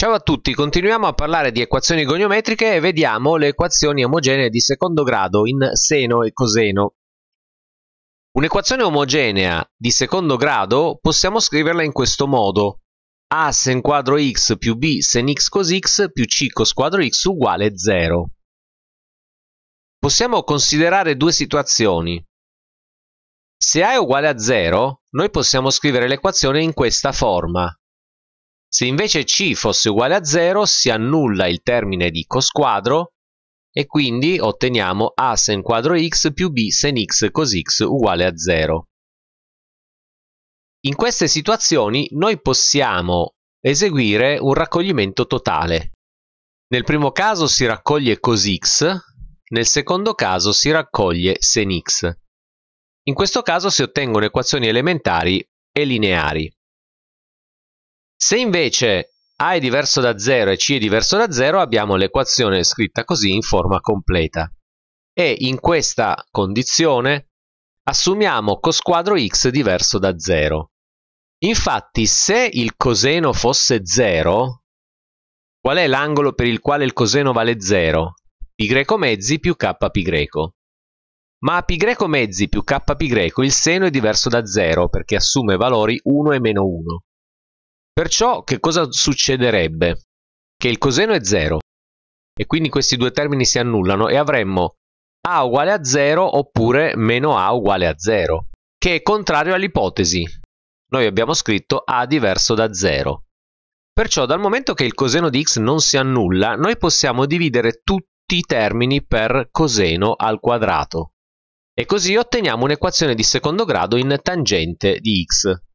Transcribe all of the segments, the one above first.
Ciao a tutti, continuiamo a parlare di equazioni goniometriche e vediamo le equazioni omogenee di secondo grado in seno e coseno. Un'equazione omogenea di secondo grado possiamo scriverla in questo modo. A sen quadro x più b sen x cos x più c cos quadro x uguale 0. Possiamo considerare due situazioni. Se a è uguale a 0, noi possiamo scrivere l'equazione in questa forma se invece C fosse uguale a 0 si annulla il termine di cosquadro e quindi otteniamo A sen quadro x più B sen x cos x uguale a 0. In queste situazioni noi possiamo eseguire un raccoglimento totale. Nel primo caso si raccoglie cos x, nel secondo caso si raccoglie sen x. In questo caso si ottengono equazioni elementari e lineari. Se invece a è diverso da 0 e c è diverso da 0 abbiamo l'equazione scritta così in forma completa e in questa condizione assumiamo cos quadro x diverso da 0. Infatti se il coseno fosse 0, qual è l'angolo per il quale il coseno vale 0? π mezzi più kπ. Ma a π mezzi più kπ il seno è diverso da 0 perché assume valori 1 e meno 1. Perciò che cosa succederebbe? Che il coseno è 0 e quindi questi due termini si annullano e avremmo a uguale a 0 oppure meno a uguale a 0, che è contrario all'ipotesi. Noi abbiamo scritto a diverso da 0. Perciò dal momento che il coseno di x non si annulla, noi possiamo dividere tutti i termini per coseno al quadrato. E così otteniamo un'equazione di secondo grado in tangente di x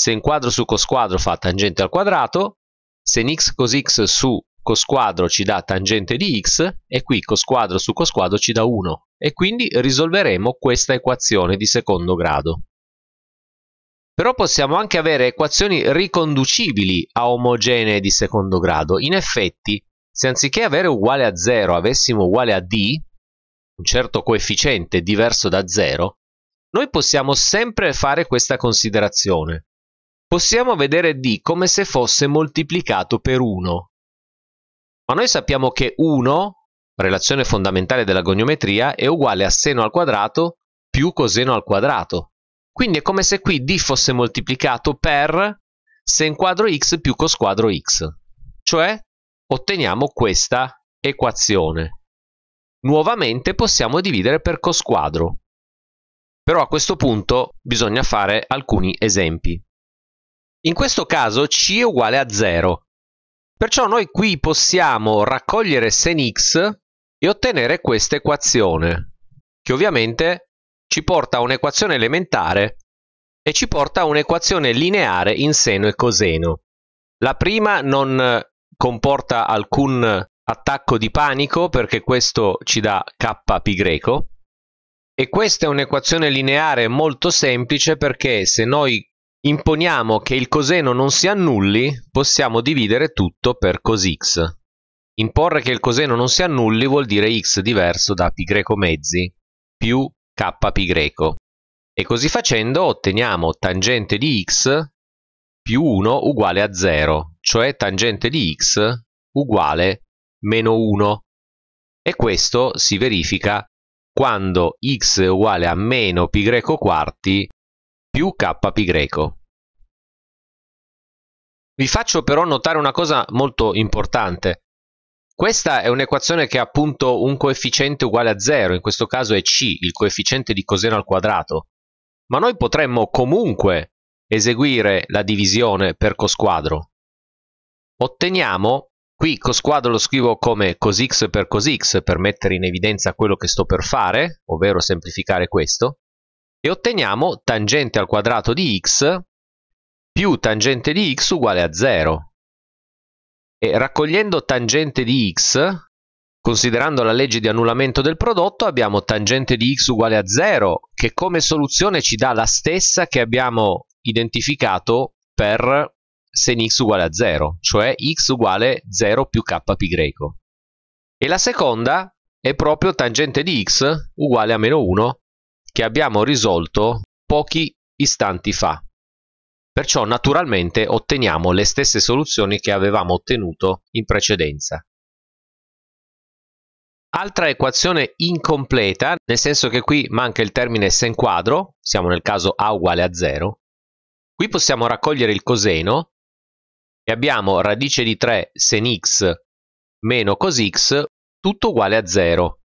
se un quadro su cosquadro fa tangente al quadrato, se in x cos x su cosquadro ci dà tangente di x e qui cosquadro su cosquadro ci dà 1 e quindi risolveremo questa equazione di secondo grado. Però possiamo anche avere equazioni riconducibili a omogenee di secondo grado. In effetti, se anziché avere uguale a 0 avessimo uguale a d, un certo coefficiente diverso da 0, noi possiamo sempre fare questa considerazione possiamo vedere D come se fosse moltiplicato per 1. Ma noi sappiamo che 1, relazione fondamentale della goniometria, è uguale a seno al quadrato più coseno al quadrato. Quindi è come se qui D fosse moltiplicato per sen quadro x più cos quadro x. Cioè otteniamo questa equazione. Nuovamente possiamo dividere per cos quadro. Però a questo punto bisogna fare alcuni esempi. In questo caso c è uguale a 0. Perciò noi qui possiamo raccogliere sen x e ottenere questa equazione, che ovviamente ci porta a un'equazione elementare e ci porta a un'equazione lineare in seno e coseno. La prima non comporta alcun attacco di panico perché questo ci dà k pi greco e questa è un'equazione lineare molto semplice perché se noi Imponiamo che il coseno non si annulli, possiamo dividere tutto per x. Imporre che il coseno non si annulli vuol dire x diverso da π mezzi più kπ. E così facendo otteniamo tangente di x più 1 uguale a 0, cioè tangente di x uguale meno 1. E questo si verifica quando x è uguale a meno π quarti più kπ. Vi faccio però notare una cosa molto importante. Questa è un'equazione che ha appunto un coefficiente uguale a 0, in questo caso è c, il coefficiente di coseno al quadrato. Ma noi potremmo comunque eseguire la divisione per cosquadro. Otteniamo, qui cosquadro lo scrivo come cosx per cosx per mettere in evidenza quello che sto per fare, ovvero semplificare questo, e otteniamo tangente al quadrato di x più tangente di x uguale a 0. E raccogliendo tangente di x, considerando la legge di annullamento del prodotto, abbiamo tangente di x uguale a 0, che come soluzione ci dà la stessa che abbiamo identificato per sen x uguale a 0, cioè x uguale 0 più kπ. greco. E la seconda è proprio tangente di x uguale a meno 1, che abbiamo risolto pochi istanti fa. Perciò naturalmente otteniamo le stesse soluzioni che avevamo ottenuto in precedenza. Altra equazione incompleta, nel senso che qui manca il termine sen quadro, siamo nel caso a uguale a 0. Qui possiamo raccogliere il coseno e abbiamo radice di 3 sen x meno cos x tutto uguale a 0.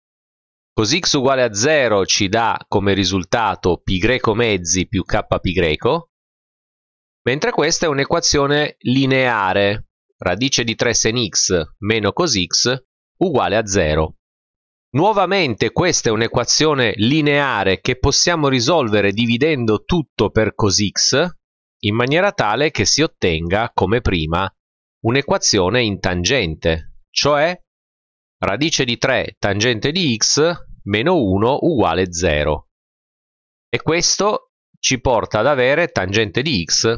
Così x uguale a 0 ci dà come risultato π mezzi più kπ, mentre questa è un'equazione lineare, radice di 3 sen x meno cos x uguale a 0. Nuovamente questa è un'equazione lineare che possiamo risolvere dividendo tutto per cos x in maniera tale che si ottenga, come prima, un'equazione in tangente, cioè radice di 3 tangente di x meno 1 uguale 0 e questo ci porta ad avere tangente di x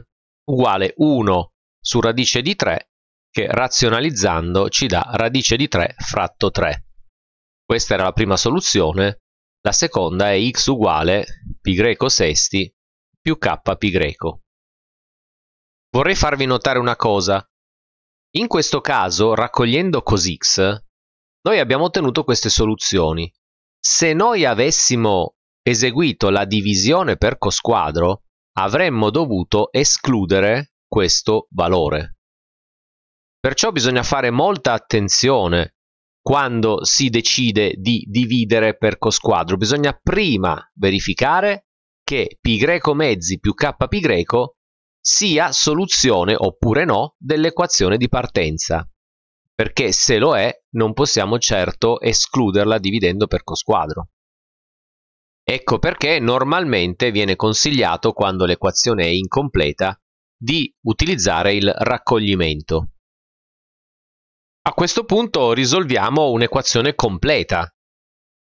uguale 1 su radice di 3 che razionalizzando ci dà radice di 3 fratto 3. Questa era la prima soluzione, la seconda è x uguale pi greco sesti più k pi greco. Vorrei farvi notare una cosa. In questo caso, raccogliendo cos x, noi abbiamo ottenuto queste soluzioni. Se noi avessimo eseguito la divisione per cosquadro, avremmo dovuto escludere questo valore. Perciò bisogna fare molta attenzione quando si decide di dividere per cosquadro. Bisogna prima verificare che π mezzi più kπ sia soluzione oppure no dell'equazione di partenza perché se lo è non possiamo certo escluderla dividendo per cosquadro. Ecco perché normalmente viene consigliato quando l'equazione è incompleta di utilizzare il raccoglimento. A questo punto risolviamo un'equazione completa,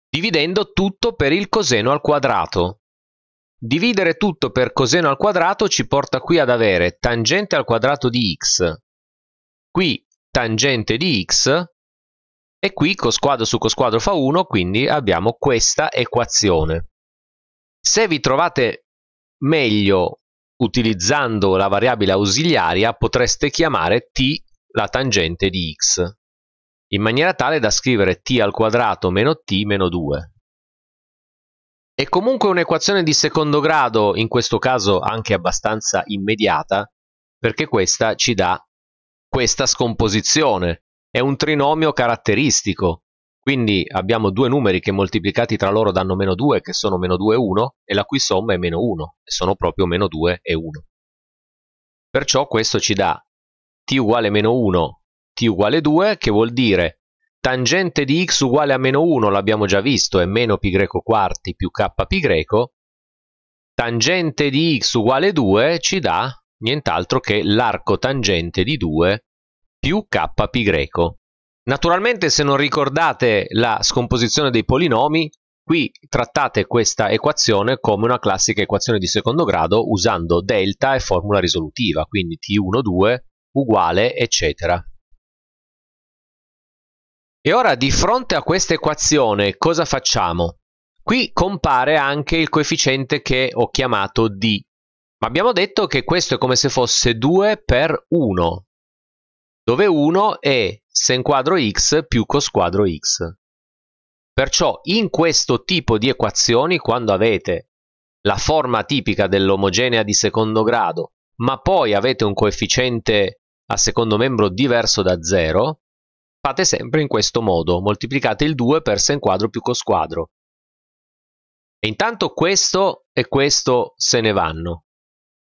dividendo tutto per il coseno al quadrato. Dividere tutto per coseno al quadrato ci porta qui ad avere tangente al quadrato di x, qui tangente di x e qui cosquadro su cosquadro fa 1, quindi abbiamo questa equazione. Se vi trovate meglio utilizzando la variabile ausiliaria potreste chiamare t la tangente di x, in maniera tale da scrivere t al quadrato meno t meno 2. È comunque un'equazione di secondo grado, in questo caso anche abbastanza immediata, perché questa ci dà questa scomposizione. È un trinomio caratteristico, quindi abbiamo due numeri che moltiplicati tra loro danno meno 2, che sono meno 2 e 1, e la cui somma è meno 1, e sono proprio meno 2 e 1. Perciò questo ci dà t uguale meno 1, t uguale 2, che vuol dire tangente di x uguale a meno 1, l'abbiamo già visto, è meno pi greco quarti più k pi greco, tangente di x uguale 2 ci dà nient'altro che l'arco tangente di 2 più kπ. Naturalmente se non ricordate la scomposizione dei polinomi, qui trattate questa equazione come una classica equazione di secondo grado usando delta e formula risolutiva, quindi T12 uguale eccetera. E ora di fronte a questa equazione cosa facciamo? Qui compare anche il coefficiente che ho chiamato D, ma abbiamo detto che questo è come se fosse 2 per 1, dove 1 è sen quadro x più cos quadro x. Perciò in questo tipo di equazioni, quando avete la forma tipica dell'omogenea di secondo grado, ma poi avete un coefficiente a secondo membro diverso da 0, fate sempre in questo modo, moltiplicate il 2 per sen quadro più cos quadro. E intanto questo e questo se ne vanno.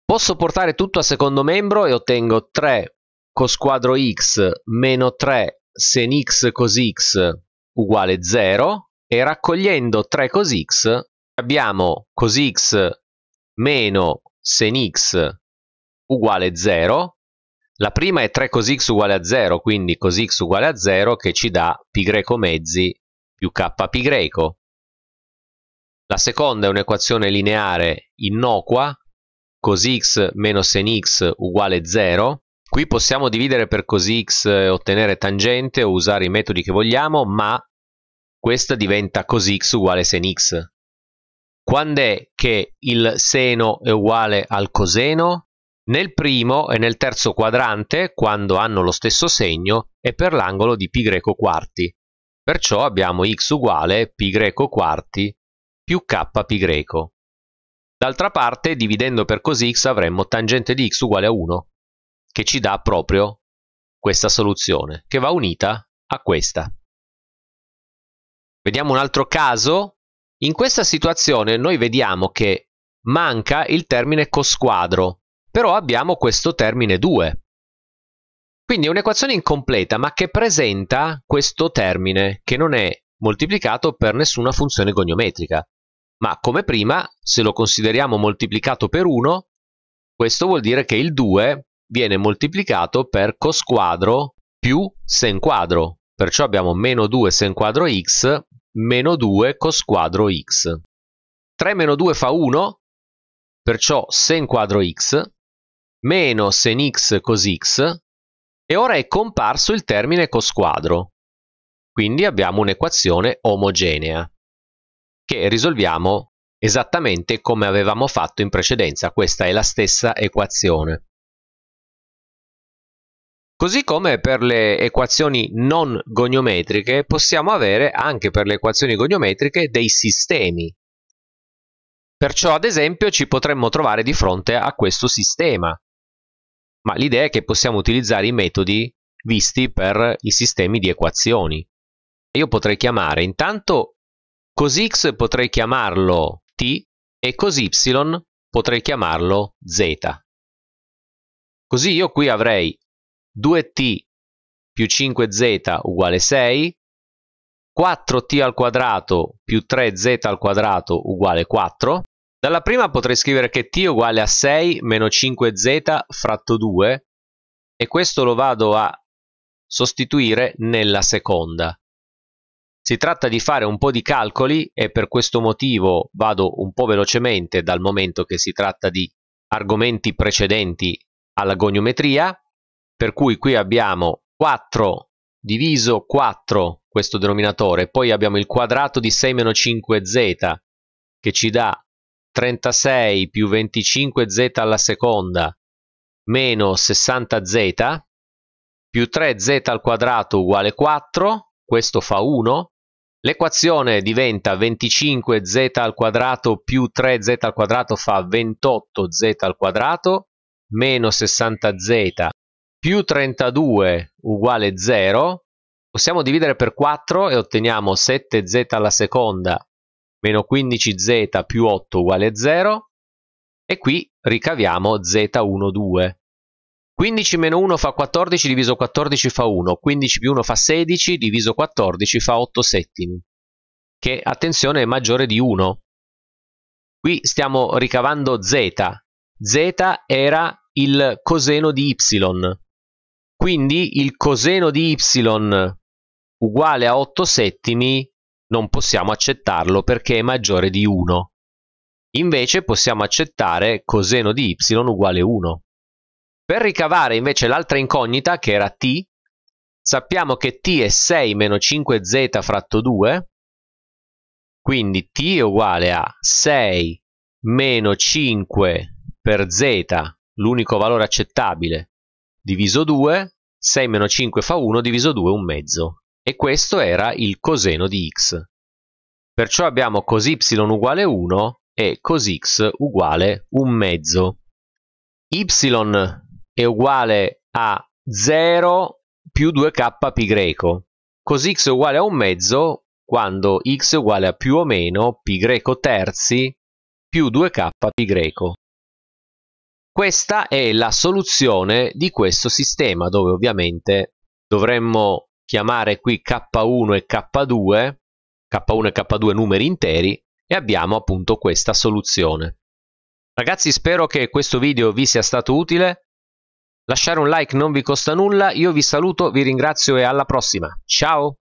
Posso portare tutto a secondo membro e ottengo 3 cos quadro x meno 3 sen x cos x uguale 0 e raccogliendo 3 cos x abbiamo cos x meno sen x uguale 0 la prima è 3 cos x uguale a 0 quindi cos x uguale a 0 che ci dà pi greco mezzi più k pi greco la seconda è un'equazione lineare innocua così x meno sen x uguale 0. Qui possiamo dividere per così x e eh, ottenere tangente o usare i metodi che vogliamo, ma questa diventa così x uguale sen x. Quando è che il seno è uguale al coseno? Nel primo e nel terzo quadrante, quando hanno lo stesso segno, è per l'angolo di π greco quarti. Perciò abbiamo x uguale π greco quarti più k π greco. D'altra parte, dividendo per così x avremmo tangente di x uguale a 1, che ci dà proprio questa soluzione, che va unita a questa. Vediamo un altro caso. In questa situazione noi vediamo che manca il termine cosquadro, però abbiamo questo termine 2. Quindi è un'equazione incompleta, ma che presenta questo termine, che non è moltiplicato per nessuna funzione goniometrica ma come prima, se lo consideriamo moltiplicato per 1, questo vuol dire che il 2 viene moltiplicato per cos quadro più sen quadro, perciò abbiamo meno 2 sen quadro x meno 2 cos quadro x. 3 meno 2 fa 1, perciò sen quadro x meno sen x cos x e ora è comparso il termine cos quadro. Quindi abbiamo un'equazione omogenea che risolviamo esattamente come avevamo fatto in precedenza. Questa è la stessa equazione. Così come per le equazioni non goniometriche possiamo avere anche per le equazioni goniometriche dei sistemi. Perciò ad esempio ci potremmo trovare di fronte a questo sistema. Ma l'idea è che possiamo utilizzare i metodi visti per i sistemi di equazioni. Io potrei chiamare intanto Così x potrei chiamarlo t e così y potrei chiamarlo z. Così io qui avrei 2t più 5z uguale 6, 4t al quadrato più 3z al quadrato uguale 4. Dalla prima potrei scrivere che t uguale a 6 meno 5z fratto 2 e questo lo vado a sostituire nella seconda. Si tratta di fare un po' di calcoli e per questo motivo vado un po' velocemente dal momento che si tratta di argomenti precedenti alla goniometria, per cui qui abbiamo 4 diviso 4 questo denominatore, poi abbiamo il quadrato di 6-5z che ci dà 36 più 25z alla seconda meno 60z più 3z al quadrato uguale 4, questo fa 1, L'equazione diventa 25z al quadrato più 3z al quadrato fa 28z al quadrato meno 60z più 32 uguale 0. Possiamo dividere per 4 e otteniamo 7z alla seconda meno 15z più 8 uguale 0 e qui ricaviamo z12. 15 meno 1 fa 14 diviso 14 fa 1, 15 più 1 fa 16 diviso 14 fa 8 settimi, che attenzione è maggiore di 1. Qui stiamo ricavando z, z era il coseno di y, quindi il coseno di y uguale a 8 settimi non possiamo accettarlo perché è maggiore di 1. Invece possiamo accettare coseno di y uguale 1. Per ricavare invece l'altra incognita, che era t, sappiamo che t è 6 meno 5z fratto 2, quindi t è uguale a 6 meno 5 per z, l'unico valore accettabile, diviso 2, 6 meno 5 fa 1, diviso 2 un mezzo. E questo era il coseno di x. Perciò abbiamo cos y uguale 1 e cos x uguale un mezzo. y è uguale a 0 più 2k pi greco. Così x è uguale a un mezzo quando x è uguale a più o meno pi greco terzi più 2k pi greco. Questa è la soluzione di questo sistema dove ovviamente dovremmo chiamare qui k1 e k2, k1 e k2 numeri interi e abbiamo appunto questa soluzione. Ragazzi spero che questo video vi sia stato utile, Lasciare un like non vi costa nulla, io vi saluto, vi ringrazio e alla prossima. Ciao!